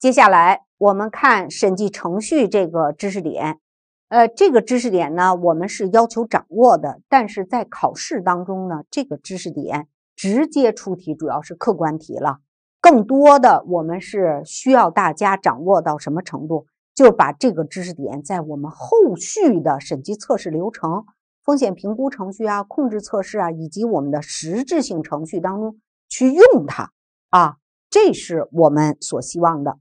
接下来我们看审计程序这个知识点，呃，这个知识点呢，我们是要求掌握的，但是在考试当中呢，这个知识点直接出题主要是客观题了，更多的我们是需要大家掌握到什么程度，就把这个知识点在我们后续的审计测试流程、风险评估程序啊、控制测试啊，以及我们的实质性程序当中去用它啊，这是我们所希望的。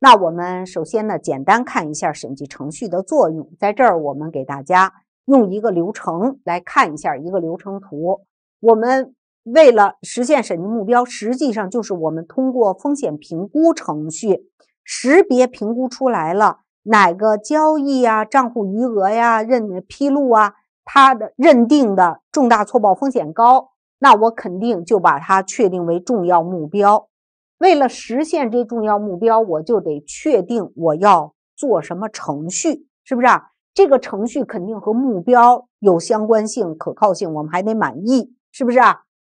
那我们首先呢，简单看一下审计程序的作用。在这儿，我们给大家用一个流程来看一下一个流程图。我们为了实现审计目标，实际上就是我们通过风险评估程序，识别评估出来了哪个交易啊、账户余额呀、认披露啊，它的认定的重大错报风险高，那我肯定就把它确定为重要目标。为了实现这重要目标，我就得确定我要做什么程序，是不是？这个程序肯定和目标有相关性、可靠性，我们还得满意，是不是？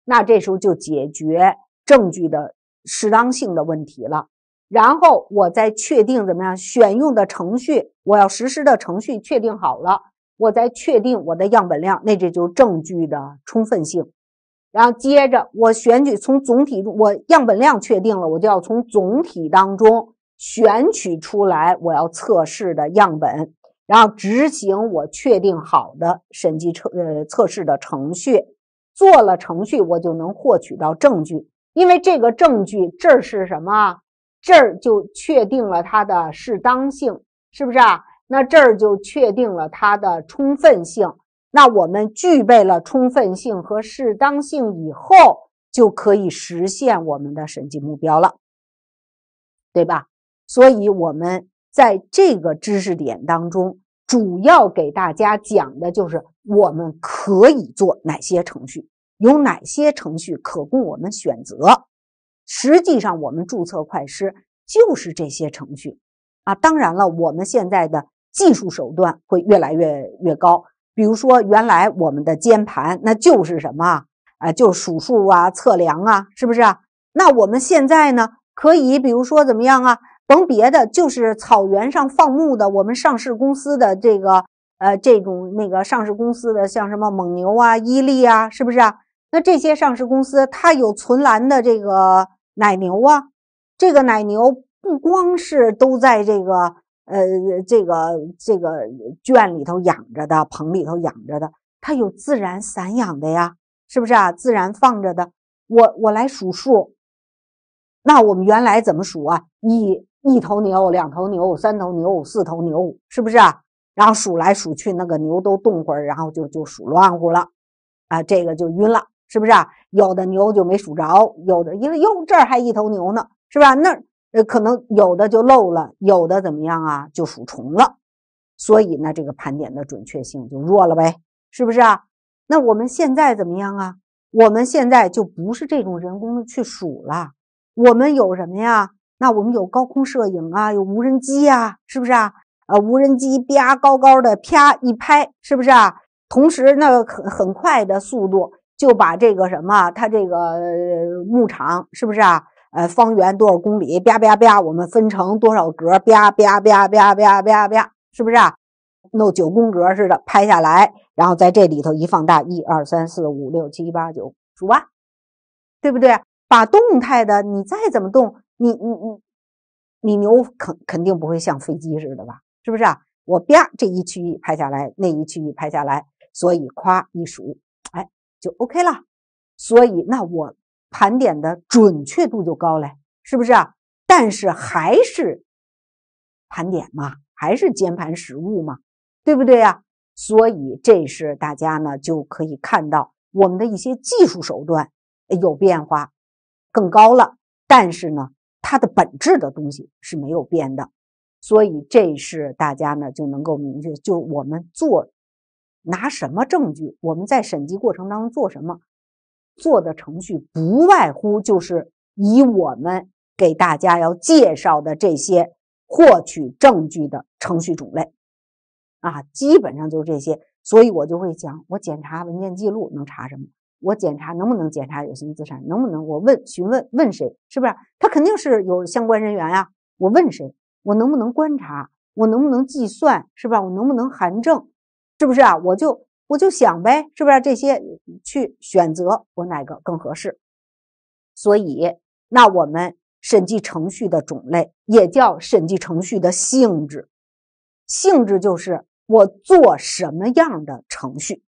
那这时候就解决证据的适当性的问题了。然后我再确定怎么样选用的程序，我要实施的程序确定好了，我再确定我的样本量，那这就证据的充分性。然后接着我选取从总体，我样本量确定了，我就要从总体当中选取出来我要测试的样本，然后执行我确定好的审计测呃测试的程序，做了程序我就能获取到证据，因为这个证据这儿是什么？这儿就确定了它的适当性，是不是啊？那这儿就确定了它的充分性。那我们具备了充分性和适当性以后，就可以实现我们的审计目标了，对吧？所以，我们在这个知识点当中，主要给大家讲的就是我们可以做哪些程序，有哪些程序可供我们选择。实际上，我们注册会计师就是这些程序啊。当然了，我们现在的技术手段会越来越越高。比如说，原来我们的监盘那就是什么啊？啊，就数数啊、测量啊，是不是啊？那我们现在呢，可以比如说怎么样啊？甭别的，就是草原上放牧的，我们上市公司的这个呃，这种那个上市公司的，像什么蒙牛啊、伊利啊，是不是啊？那这些上市公司它有存栏的这个奶牛啊，这个奶牛不光是都在这个。呃，这个这个圈里头养着的，棚里头养着的，它有自然散养的呀，是不是啊？自然放着的，我我来数数。那我们原来怎么数啊？一一头牛，两头牛，三头牛，四头牛，是不是？啊？然后数来数去，那个牛都动会儿，然后就就数乱乎了啊，这个就晕了，是不是？啊？有的牛就没数着，有的因为哟这儿还一头牛呢，是吧？那儿。呃，可能有的就漏了，有的怎么样啊？就数重了，所以呢，这个盘点的准确性就弱了呗，是不是啊？那我们现在怎么样啊？我们现在就不是这种人工的去数了，我们有什么呀？那我们有高空摄影啊，有无人机啊，是不是啊？呃，无人机啪高高的啪一拍，是不是啊？同时那个很很快的速度就把这个什么，它这个牧场是不是啊？呃，方圆多少公里？啪啪啪，我们分成多少格？啪啪啪啪啪啪啪，是不是啊？弄九宫格似的拍下来，然后在这里头一放大，一二三四五六七八九，数吧，对不对？把动态的你再怎么动，你你你你牛肯肯定不会像飞机似的吧？是不是啊？我啪这一区域拍下来，那一区域拍下来，所以夸一数，哎，就 OK 了。所以那我。盘点的准确度就高嘞，是不是啊？但是还是盘点嘛，还是监盘实物嘛，对不对呀？所以这是大家呢就可以看到我们的一些技术手段有变化更高了，但是呢，它的本质的东西是没有变的。所以这是大家呢就能够明确，就我们做拿什么证据，我们在审计过程当中做什么。做的程序不外乎就是以我们给大家要介绍的这些获取证据的程序种类啊，基本上就是这些。所以我就会讲，我检查文件记录能查什么？我检查能不能检查有形资产？能不能我问询问问谁？是不是他肯定是有相关人员呀？我问谁？我能不能观察？我能不能计算？是吧？我能不能函证？是不是啊？我就。我就想呗，是不是这些去选择我哪个更合适？所以，那我们审计程序的种类也叫审计程序的性质，性质就是我做什么样的程序，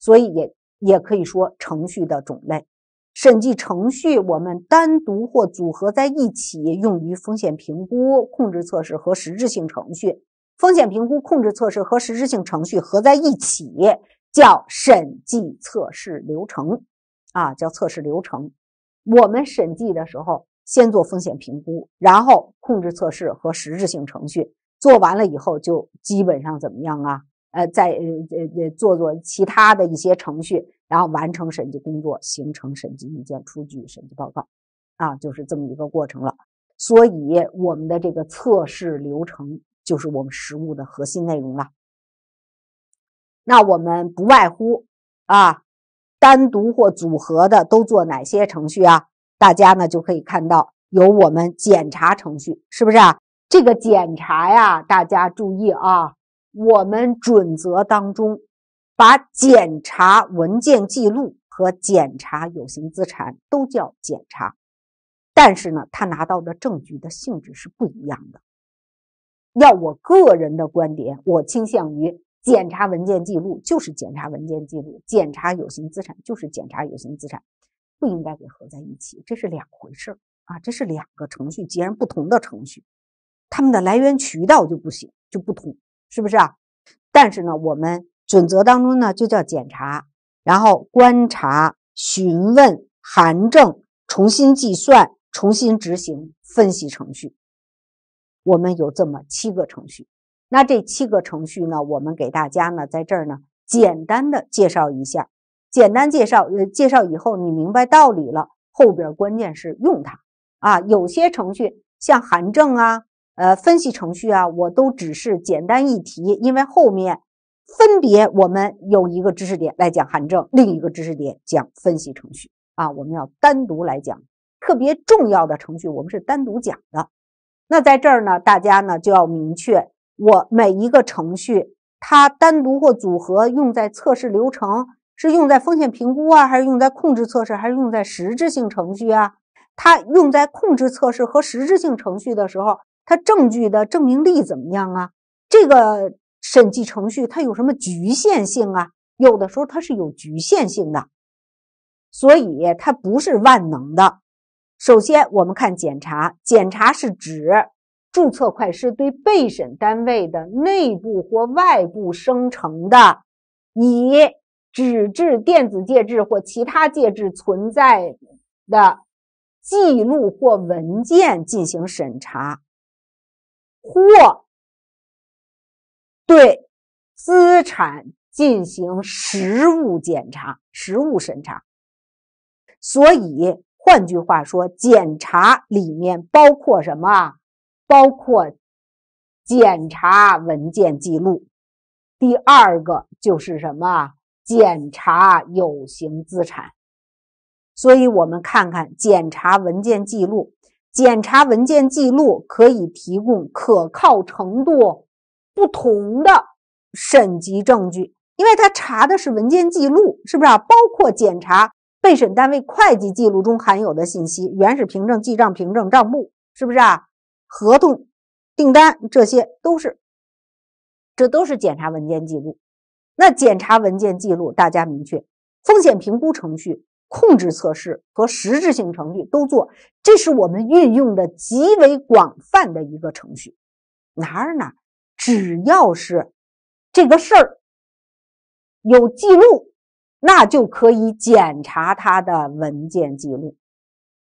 所以也也可以说程序的种类。审计程序我们单独或组合在一起用于风险评估、控制测试和实质性程序。风险评估、控制测试和实质性程序合在一起叫审计测试流程，啊，叫测试流程。我们审计的时候，先做风险评估，然后控制测试和实质性程序做完了以后，就基本上怎么样啊？呃，再呃呃做做其他的一些程序，然后完成审计工作，形成审计意见，出具审计报告，啊，就是这么一个过程了。所以我们的这个测试流程。就是我们实务的核心内容了。那我们不外乎啊，单独或组合的都做哪些程序啊？大家呢就可以看到，有我们检查程序，是不是啊？这个检查呀，大家注意啊，我们准则当中把检查文件记录和检查有形资产都叫检查，但是呢，他拿到的证据的性质是不一样的。要我个人的观点，我倾向于检查文件记录就是检查文件记录，检查有形资产就是检查有形资产，不应该给合在一起，这是两回事儿啊，这是两个程序截然不同的程序，他们的来源渠道就不行就不同，是不是啊？但是呢，我们准则当中呢就叫检查，然后观察、询问、函证、重新计算、重新执行分析程序。我们有这么七个程序，那这七个程序呢，我们给大家呢，在这儿呢，简单的介绍一下，简单介绍，呃，介绍以后你明白道理了，后边关键是用它啊。有些程序像函证啊，呃，分析程序啊，我都只是简单一提，因为后面分别我们有一个知识点来讲函证，另一个知识点讲分析程序啊，我们要单独来讲，特别重要的程序我们是单独讲的。那在这儿呢，大家呢就要明确，我每一个程序，它单独或组合用在测试流程，是用在风险评估啊，还是用在控制测试，还是用在实质性程序啊？它用在控制测试和实质性程序的时候，它证据的证明力怎么样啊？这个审计程序它有什么局限性啊？有的时候它是有局限性的，所以它不是万能的。首先，我们看检查。检查是指注册会计师对被审单位的内部或外部生成的以纸质、电子介质或其他介质存在的记录或文件进行审查，或对资产进行实物检查、实物审查。所以。换句话说，检查里面包括什么？包括检查文件记录。第二个就是什么？检查有形资产。所以，我们看看检查文件记录。检查文件记录可以提供可靠程度不同的审计证据，因为他查的是文件记录，是不是？啊？包括检查。被审单位会计记录中含有的信息，原始凭证、记账凭证、账目，是不是啊？合同、订单，这些都是，这都是检查文件记录。那检查文件记录，大家明确，风险评估程序、控制测试和实质性程序都做，这是我们运用的极为广泛的一个程序。哪儿哪儿，只要是这个事儿有记录。那就可以检查它的文件记录，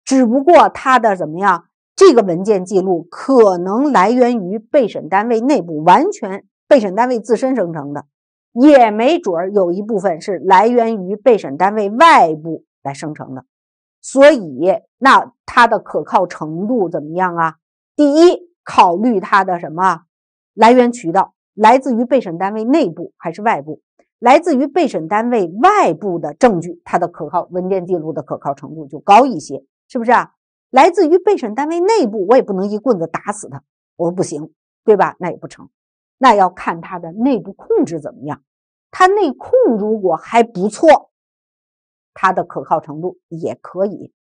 只不过它的怎么样？这个文件记录可能来源于被审单位内部，完全被审单位自身生成的，也没准儿有一部分是来源于被审单位外部来生成的。所以，那它的可靠程度怎么样啊？第一，考虑它的什么来源渠道，来自于被审单位内部还是外部？来自于被审单位外部的证据，它的可靠文件记录的可靠程度就高一些，是不是啊？来自于被审单位内部，我也不能一棍子打死它，我说不行，对吧？那也不成，那要看它的内部控制怎么样。它内控如果还不错，它的可靠程度也可以。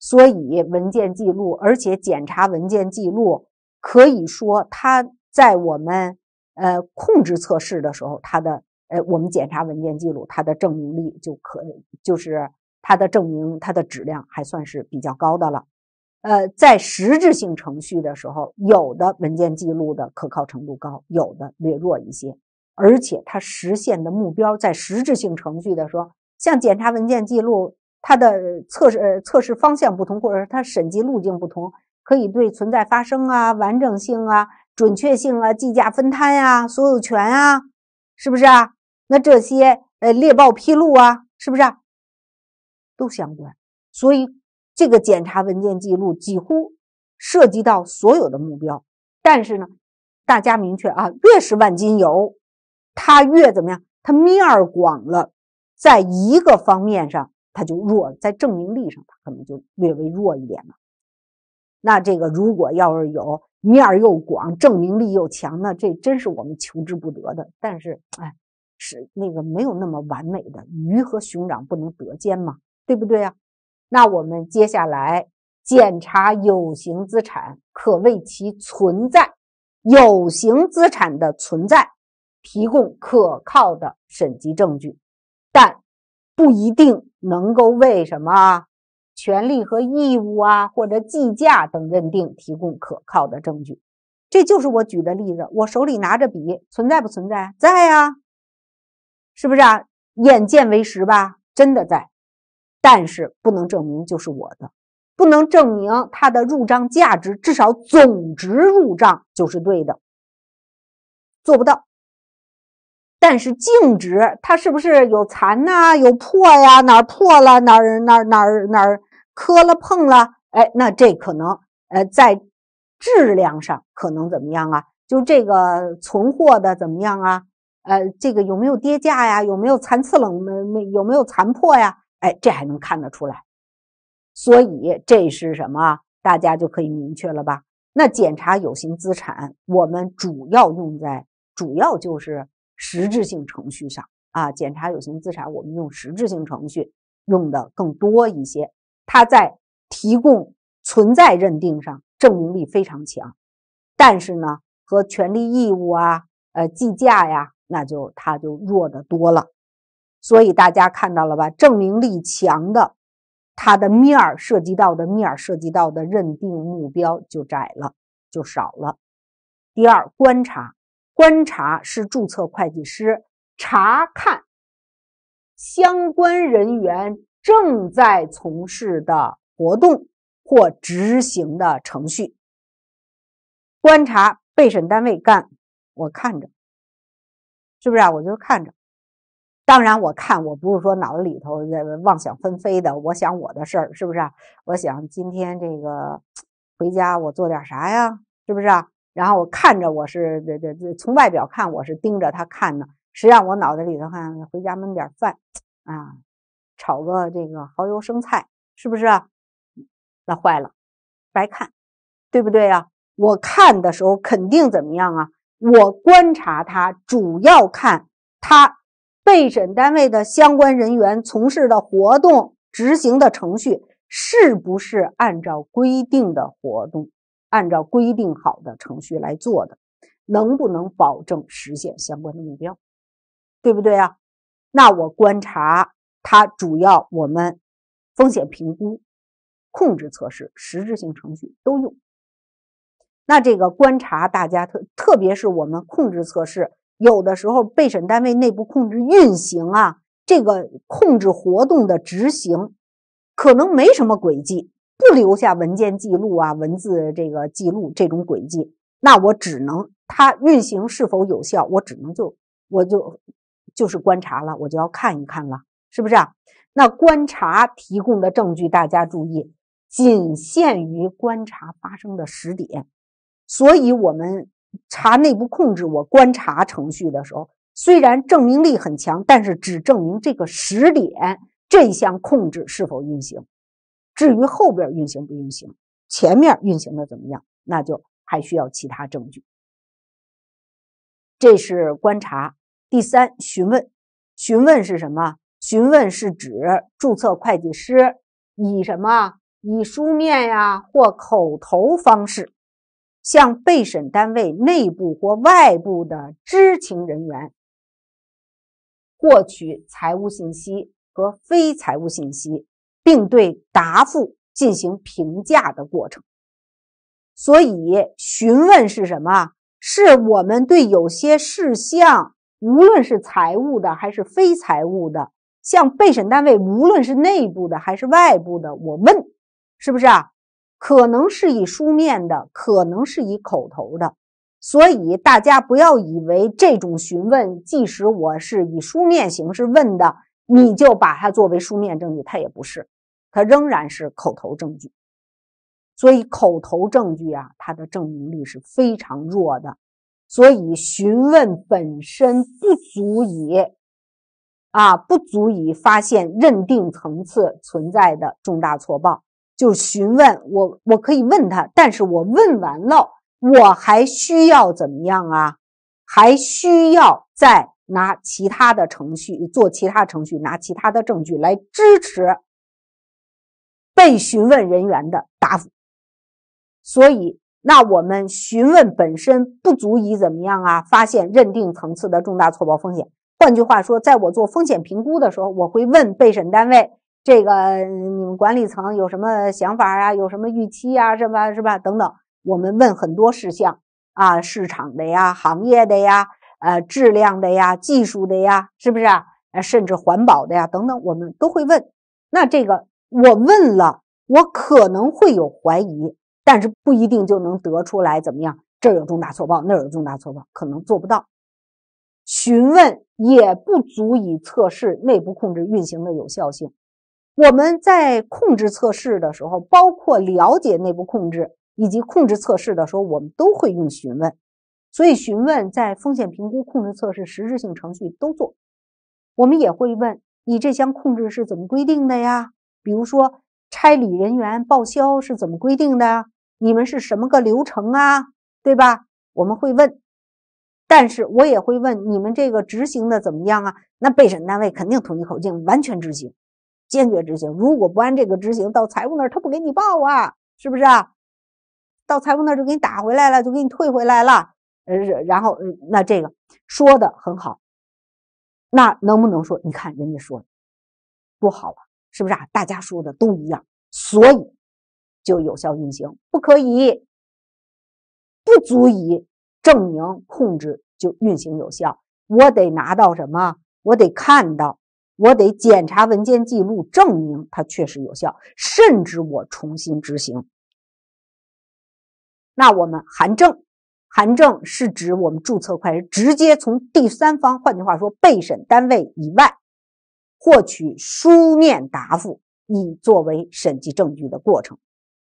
所以文件记录，而且检查文件记录，可以说它在我们。呃，控制测试的时候，它的呃，我们检查文件记录，它的证明力就可以，就是它的证明，它的质量还算是比较高的了。呃，在实质性程序的时候，有的文件记录的可靠程度高，有的略弱一些。而且它实现的目标在实质性程序的时候，像检查文件记录，它的测试测试方向不同，或者是它审计路径不同，可以对存在、发生啊、完整性啊。准确性啊，计价分摊呀，所有权啊，是不是啊？那这些呃，猎豹披露啊，是不是啊、都相关？所以这个检查文件记录几乎涉及到所有的目标。但是呢，大家明确啊，越是万金油，它越怎么样？它面广了，在一个方面上它就弱，在证明力上它可能就略微弱一点了。那这个如果要是有。面又广，证明力又强，那这真是我们求之不得的。但是，哎，是那个没有那么完美的，鱼和熊掌不能得兼嘛，对不对啊？那我们接下来检查有形资产，可为其存在，有形资产的存在提供可靠的审计证据，但不一定能够为什么？权利和义务啊，或者计价等认定，提供可靠的证据。这就是我举的例子。我手里拿着笔，存在不存在？在啊，是不是啊？眼见为实吧，真的在。但是不能证明就是我的，不能证明它的入账价值，至少总值入账就是对的，做不到。但是净值，它是不是有残呐？有破呀？哪破了？哪哪哪哪？磕了碰了，哎，那这可能，呃，在质量上可能怎么样啊？就这个存货的怎么样啊？呃，这个有没有跌价呀？有没有残次冷没没有没有残破呀？哎，这还能看得出来。所以这是什么？大家就可以明确了吧？那检查有形资产，我们主要用在主要就是实质性程序上啊。检查有形资产，我们用实质性程序用的更多一些。它在提供存在认定上证明力非常强，但是呢，和权利义务啊、呃，计价呀，那就它就弱得多了。所以大家看到了吧，证明力强的，它的面儿涉及到的面儿涉及到的认定目标就窄了，就少了。第二，观察，观察是注册会计师查看相关人员。正在从事的活动或执行的程序，观察被审单位干，我看着，是不是啊？我就看着。当然，我看我不是说脑子里头妄想纷飞的，我想我的事儿，是不是啊？我想今天这个回家我做点啥呀？是不是啊？然后我看着，我是这这从外表看我是盯着他看呢，实际上我脑袋里头看回家焖点饭啊。炒个这个蚝油生菜，是不是？那坏了，白看，对不对呀？我看的时候肯定怎么样啊？我观察他，主要看他被审单位的相关人员从事的活动、执行的程序是不是按照规定的活动、按照规定好的程序来做的，能不能保证实现相关的目标，对不对啊？那我观察。它主要我们风险评估、控制测试、实质性程序都用。那这个观察大家特特别是我们控制测试，有的时候被审单位内部控制运行啊，这个控制活动的执行可能没什么轨迹，不留下文件记录啊、文字这个记录这种轨迹，那我只能它运行是否有效，我只能就我就就是观察了，我就要看一看了。是不是啊？那观察提供的证据，大家注意，仅限于观察发生的时点。所以，我们查内部控制，我观察程序的时候，虽然证明力很强，但是只证明这个时点这项控制是否运行。至于后边运行不运行，前面运行的怎么样，那就还需要其他证据。这是观察。第三，询问。询问是什么？询问是指注册会计师以什么以书面呀或口头方式，向被审单位内部或外部的知情人员获取财务信息和非财务信息，并对答复进行评价的过程。所以，询问是什么？是我们对有些事项，无论是财务的还是非财务的。向被审单位，无论是内部的还是外部的，我问是不是啊？可能是以书面的，可能是以口头的。所以大家不要以为这种询问，即使我是以书面形式问的，你就把它作为书面证据，它也不是，它仍然是口头证据。所以口头证据啊，它的证明力是非常弱的。所以询问本身不足以。啊，不足以发现认定层次存在的重大错报，就询问我，我可以问他，但是我问完了，我还需要怎么样啊？还需要再拿其他的程序做其他程序，拿其他的证据来支持被询问人员的答复。所以，那我们询问本身不足以怎么样啊？发现认定层次的重大错报风险。换句话说，在我做风险评估的时候，我会问被审单位：这个你们管理层有什么想法啊？有什么预期啊？什么是吧？等等，我们问很多事项啊，市场的呀，行业的呀，呃，质量的呀，技术的呀，是不是啊？甚至环保的呀，等等，我们都会问。那这个我问了，我可能会有怀疑，但是不一定就能得出来怎么样？这儿有重大错报，那儿有重大错报，可能做不到。询问也不足以测试内部控制运行的有效性。我们在控制测试的时候，包括了解内部控制以及控制测试的时候，我们都会用询问。所以，询问在风险评估、控制测试、实质性程序都做。我们也会问你这项控制是怎么规定的呀？比如说，差旅人员报销是怎么规定的呀？你们是什么个流程啊？对吧？我们会问。但是我也会问你们这个执行的怎么样啊？那被审单位肯定统一口径，完全执行，坚决执行。如果不按这个执行，到财务那儿他不给你报啊，是不是啊？到财务那儿就给你打回来了，就给你退回来了。呃，然后那这个说的很好，那能不能说？你看人家说的多好啊，是不是啊？大家说的都一样，所以就有效运行，不可以，不足以。证明控制就运行有效，我得拿到什么？我得看到，我得检查文件记录，证明它确实有效，甚至我重新执行。那我们函证，函证是指我们注册会计师直接从第三方，换句话说，备审单位以外获取书面答复，以作为审计证据的过程。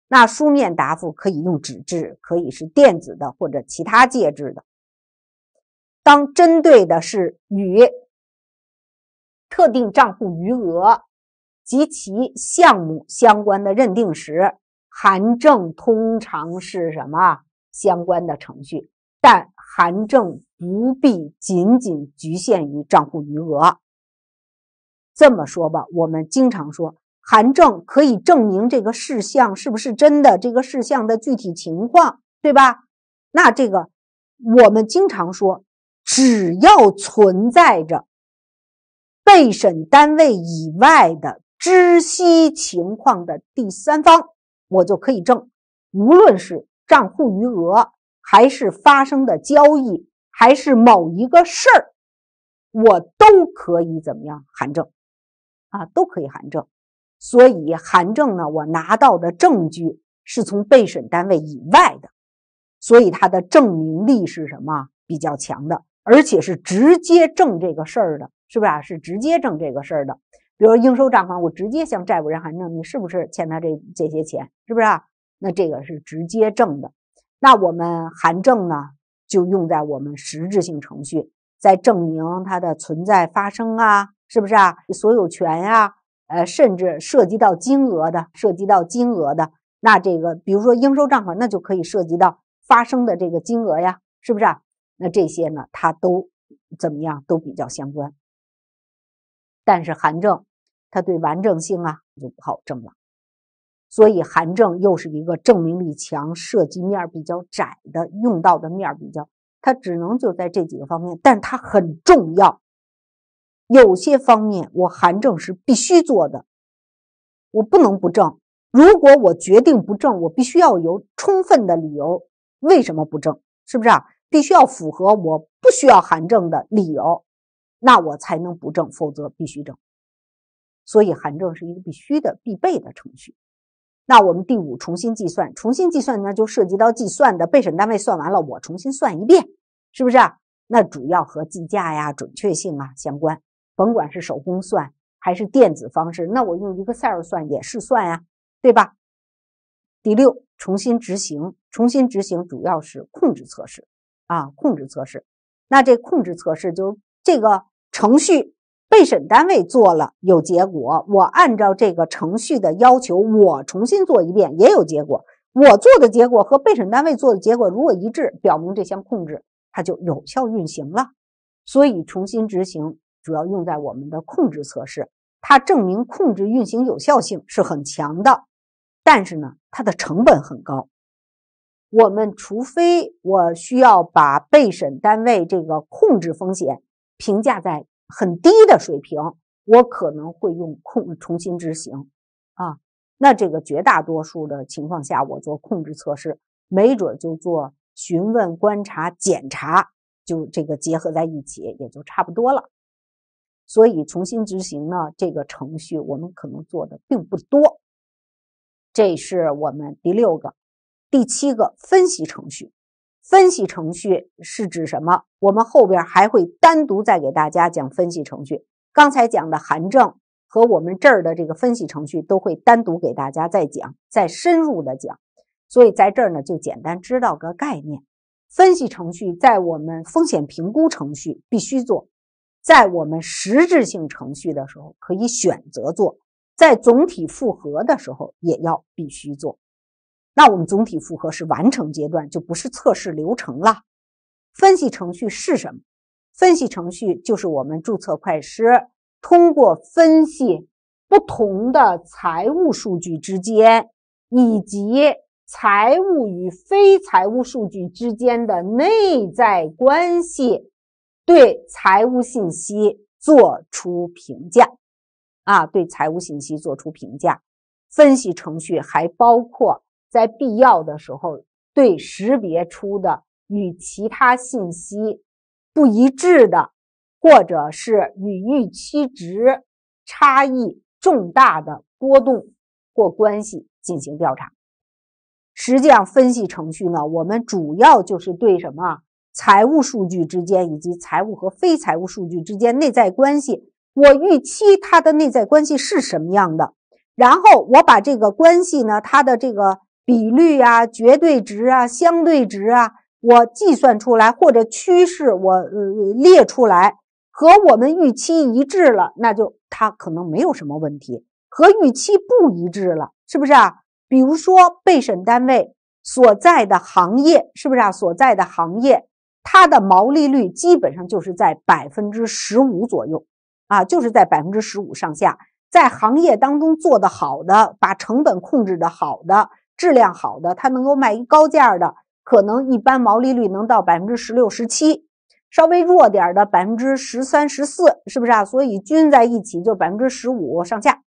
那书面答复可以用纸质，可以是电子的，或者其他介质的。当针对的是与特定账户余额及其项目相关的认定时，函证通常是什么相关的程序？但函证不必仅仅局限于账户余额。这么说吧，我们经常说。函证可以证明这个事项是不是真的，这个事项的具体情况，对吧？那这个我们经常说，只要存在着被审单位以外的知悉情况的第三方，我就可以证。无论是账户余额，还是发生的交易，还是某一个事儿，我都可以怎么样？函证啊，都可以函证。所以函证呢，我拿到的证据是从被审单位以外的，所以它的证明力是什么？比较强的，而且是直接证这个事儿的，是不是啊？是直接证这个事儿的。比如应收账款，我直接向债务人函证，你是不是欠他这这些钱？是不是啊？那这个是直接证的。那我们函证呢，就用在我们实质性程序，在证明它的存在、发生啊，是不是啊？所有权呀？呃，甚至涉及到金额的，涉及到金额的，那这个，比如说应收账款，那就可以涉及到发生的这个金额呀，是不是？那这些呢，它都怎么样，都比较相关。但是函证，它对完整性啊就不好证了，所以函证又是一个证明力强、涉及面比较窄的，用到的面比较，它只能就在这几个方面，但它很重要。有些方面我函证是必须做的，我不能不证。如果我决定不证，我必须要有充分的理由，为什么不证？是不是啊？必须要符合我不需要函证的理由，那我才能不证，否则必须证。所以函证是一个必须的、必备的程序。那我们第五重新计算，重新计算呢，就涉及到计算的被审单位算完了，我重新算一遍，是不是啊？那主要和计价呀、准确性啊相关。甭管是手工算还是电子方式，那我用 Excel 算也是算呀，对吧？第六，重新执行，重新执行主要是控制测试啊，控制测试。那这控制测试就这个程序，被审单位做了有结果，我按照这个程序的要求，我重新做一遍也有结果，我做的结果和被审单位做的结果如果一致，表明这项控制它就有效运行了。所以重新执行。主要用在我们的控制测试，它证明控制运行有效性是很强的，但是呢，它的成本很高。我们除非我需要把被审单位这个控制风险评价在很低的水平，我可能会用控重新执行啊。那这个绝大多数的情况下，我做控制测试，没准就做询问、观察、检查，就这个结合在一起，也就差不多了。所以重新执行呢，这个程序我们可能做的并不多。这是我们第六个、第七个分析程序。分析程序是指什么？我们后边还会单独再给大家讲分析程序。刚才讲的函证和我们这儿的这个分析程序都会单独给大家再讲、再深入的讲。所以在这儿呢，就简单知道个概念：分析程序在我们风险评估程序必须做。在我们实质性程序的时候可以选择做，在总体复核的时候也要必须做。那我们总体复核是完成阶段，就不是测试流程了。分析程序是什么？分析程序就是我们注册会计师通过分析不同的财务数据之间，以及财务与非财务数据之间的内在关系。对财务信息做出评价，啊，对财务信息做出评价。分析程序还包括在必要的时候对识别出的与其他信息不一致的，或者是与预期值差异重大的波动或关系进行调查。实际上，分析程序呢，我们主要就是对什么？财务数据之间，以及财务和非财务数据之间内在关系，我预期它的内在关系是什么样的？然后我把这个关系呢，它的这个比率啊、绝对值啊、相对值啊，我计算出来或者趋势，我呃列出来，和我们预期一致了，那就它可能没有什么问题；和预期不一致了，是不是啊？比如说被审单位所在的行业，是不是啊？所在的行业。它的毛利率基本上就是在百分之十五左右，啊，就是在百分之十五上下，在行业当中做的好的，把成本控制的好的，质量好的，它能够卖一高价的，可能一般毛利率能到百分之十六、十七，稍微弱点的百分之十三、十四，是不是啊？所以均在一起就百分之十五上下。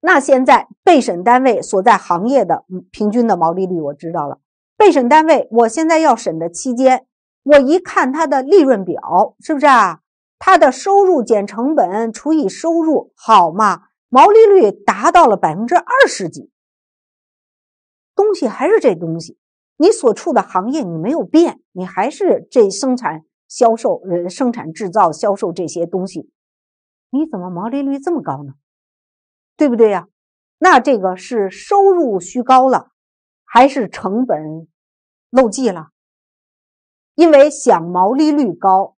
那现在被审单位所在行业的平均的毛利率，我知道了。被审单位，我现在要审的期间，我一看它的利润表，是不是啊？它的收入减成本除以收入，好嘛，毛利率达到了百分之二十几，东西还是这东西，你所处的行业你没有变，你还是这生产销售呃生产制造销售这些东西，你怎么毛利率这么高呢？对不对呀？那这个是收入虚高了。还是成本漏记了，因为想毛利率高，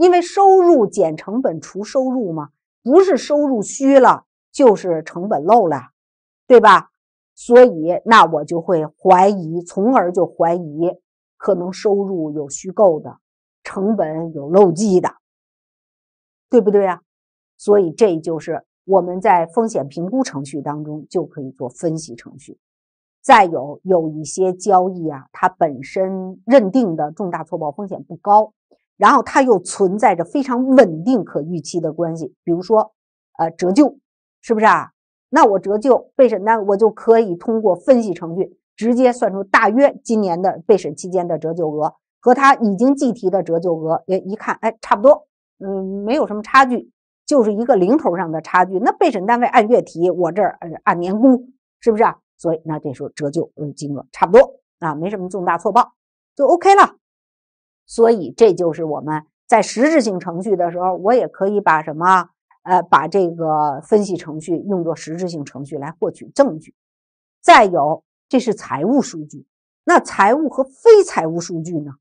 因为收入减成本除收入嘛，不是收入虚了，就是成本漏了，对吧？所以那我就会怀疑，从而就怀疑可能收入有虚构的，成本有漏记的，对不对啊？所以这就是我们在风险评估程序当中就可以做分析程序。再有有一些交易啊，它本身认定的重大错报风险不高，然后它又存在着非常稳定可预期的关系，比如说呃折旧，是不是啊？那我折旧被审单我就可以通过分析程序直接算出大约今年的被审期间的折旧额和他已经计提的折旧额，也一看，哎差不多，嗯，没有什么差距，就是一个零头上的差距。那被审单位按月提，我这儿呃按年估，是不是？所以那这时候折旧嗯金额差不多啊，没什么重大错报，就 OK 了。所以这就是我们在实质性程序的时候，我也可以把什么呃把这个分析程序用作实质性程序来获取证据。再有，这是财务数据，那财务和非财务数据呢？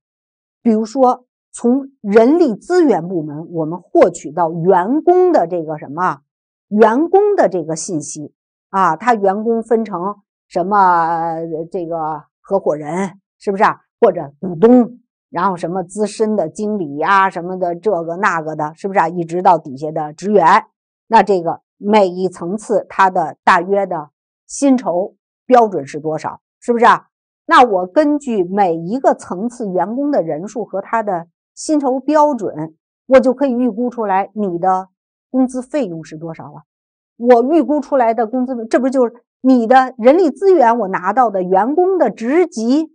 比如说从人力资源部门我们获取到员工的这个什么员工的这个信息啊，他员工分成。什么这个合伙人是不是啊？或者股东，然后什么资深的经理呀，什么的这个那个的，是不是啊？一直到底下的职员，那这个每一层次他的大约的薪酬标准是多少？是不是啊？那我根据每一个层次员工的人数和他的薪酬标准，我就可以预估出来你的工资费用是多少了。我预估出来的工资，这不就是？你的人力资源，我拿到的员工的职级，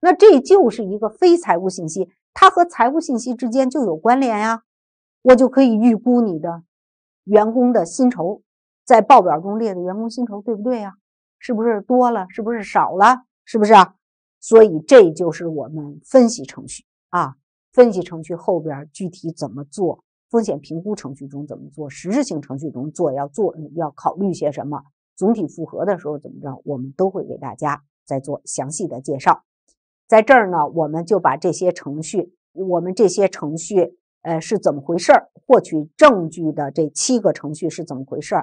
那这就是一个非财务信息，它和财务信息之间就有关联呀，我就可以预估你的员工的薪酬，在报表中列的员工薪酬对不对呀？是不是多了？是不是少了？是不是？所以这就是我们分析程序啊，分析程序后边具体怎么做？风险评估程序中怎么做？实质性程序中做要做，要考虑些什么？总体复合的时候怎么着，我们都会给大家再做详细的介绍。在这儿呢，我们就把这些程序，我们这些程序，呃，是怎么回事儿？获取证据的这七个程序是怎么回事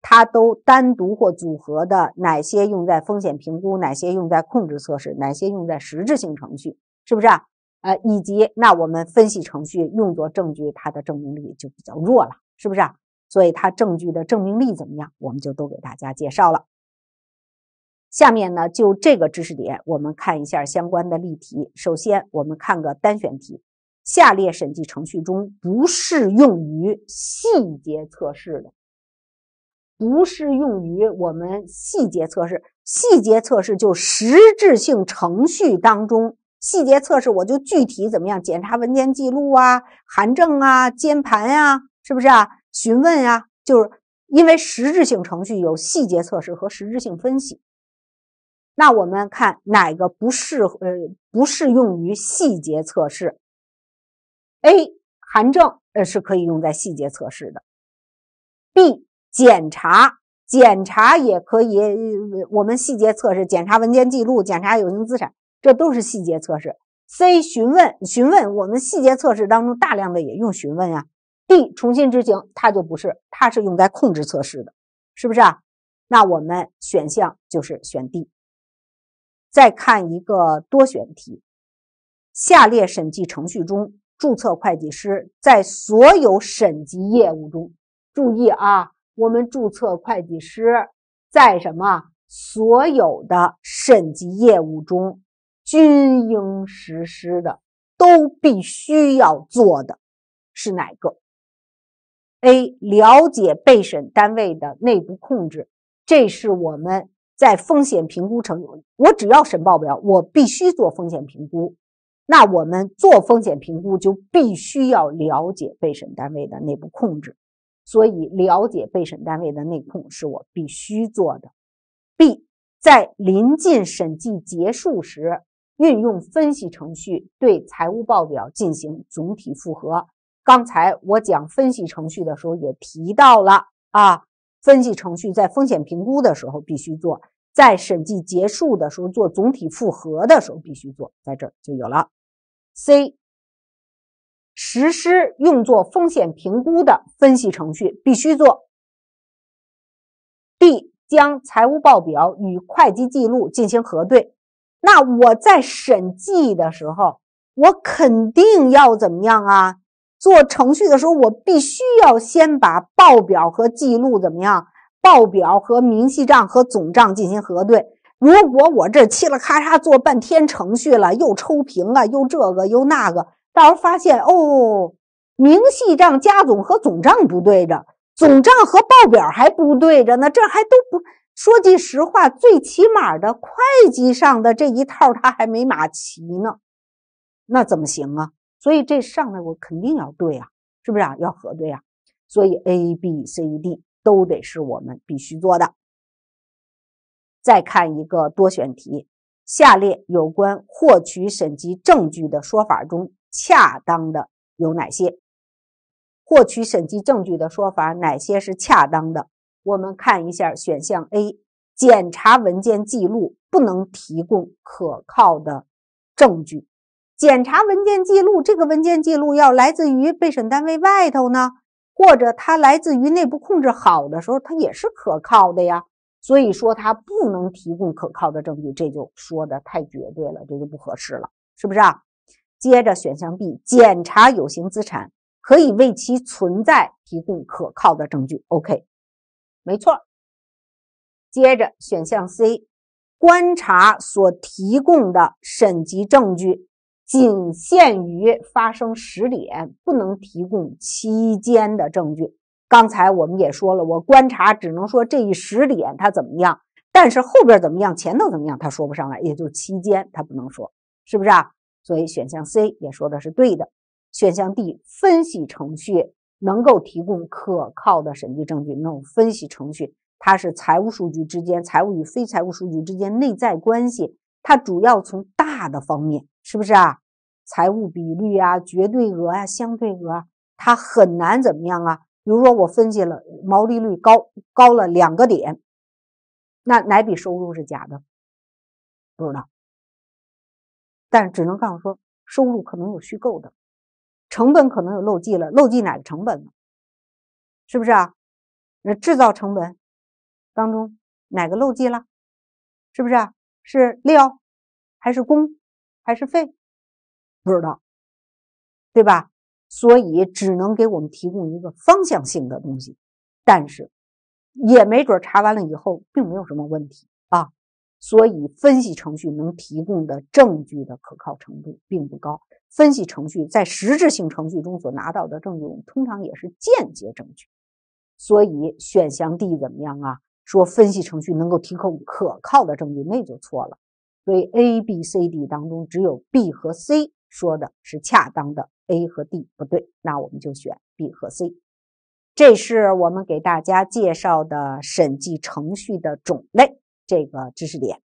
它都单独或组合的，哪些用在风险评估，哪些用在控制测试，哪些用在实质性程序，是不是？呃，以及那我们分析程序用作证据，它的证明力就比较弱了，是不是？所以它证据的证明力怎么样？我们就都给大家介绍了。下面呢，就这个知识点，我们看一下相关的例题。首先，我们看个单选题：下列审计程序中不适用于细节测试的，不适用于我们细节测试。细节测试就实质性程序当中，细节测试我就具体怎么样检查文件记录啊、函证啊、监盘呀，是不是啊？询问呀，就是因为实质性程序有细节测试和实质性分析。那我们看哪个不适呃不适用于细节测试？A 函证呃是可以用在细节测试的。B 检查检查也可以，我们细节测试检查文件记录、检查有形资产，这都是细节测试。C 询问询问我们细节测试当中大量的也用询问啊。重新执行，它就不是，它是用在控制测试的，是不是啊？那我们选项就是选 D。再看一个多选题，下列审计程序中，注册会计师在所有审计业务中，注意啊，我们注册会计师在什么所有的审计业务中均应实施的，都必须要做的，是哪个？a 了解被审单位的内部控制，这是我们在风险评估程，我只要审报表，我必须做风险评估，那我们做风险评估就必须要了解被审单位的内部控制，所以了解被审单位的内控是我必须做的。b 在临近审计结束时，运用分析程序对财务报表进行总体复核。刚才我讲分析程序的时候也提到了啊，分析程序在风险评估的时候必须做，在审计结束的时候做总体复核的时候必须做，在这儿就有了。C 实施用作风险评估的分析程序必须做。D 将财务报表与会计记录进行核对。那我在审计的时候，我肯定要怎么样啊？做程序的时候，我必须要先把报表和记录怎么样？报表和明细账和总账进行核对。如果我这嘁了咔嚓做半天程序了，又抽平啊，又这个又那个，到时候发现哦，明细账加总和总账不对着，总账和报表还不对着呢，这还都不说句实话，最起码的会计上的这一套他还没码齐呢，那怎么行啊？所以这上来我肯定要对啊，是不是啊？要核对啊。所以 A、B、C、D 都得是我们必须做的。再看一个多选题：下列有关获取审计证据的说法中，恰当的有哪些？获取审计证据的说法，哪些是恰当的？我们看一下选项 A：检查文件记录不能提供可靠的证据。检查文件记录，这个文件记录要来自于被审单位外头呢，或者它来自于内部控制好的时候，它也是可靠的呀。所以说它不能提供可靠的证据，这就说的太绝对了，这就不合适了，是不是？啊？接着选项 B，检查有形资产可以为其存在提供可靠的证据。OK，没错。接着选项 C，观察所提供的审计证据。仅限于发生时点，不能提供期间的证据。刚才我们也说了，我观察只能说这一时点它怎么样，但是后边怎么样，前头怎么样，他说不上来，也就期间他不能说，是不是啊？所以选项 C 也说的是对的。选项 D 分析程序能够提供可靠的审计证据，那分析程序它是财务数据之间、财务与非财务数据之间内在关系，它主要从大的方面，是不是啊？财务比率啊，绝对额啊，相对额啊，它很难怎么样啊？比如说，我分析了毛利率高高了两个点，那哪笔收入是假的？不知道，但只能告诉说收入可能有虚构的，成本可能有漏记了，漏记哪个成本了？是不是啊？那制造成本当中哪个漏记了？是不是？啊？是料还是工还是费？不知道，对吧？所以只能给我们提供一个方向性的东西，但是也没准查完了以后并没有什么问题啊。所以分析程序能提供的证据的可靠程度并不高。分析程序在实质性程序中所拿到的证据，通常也是间接证据。所以选项 D 怎么样啊？说分析程序能够提供可靠的证据，那就错了。所以 A、B、C、D 当中只有 B 和 C。说的是恰当的，A 和 D 不对，那我们就选 B 和 C。这是我们给大家介绍的审计程序的种类这个知识点。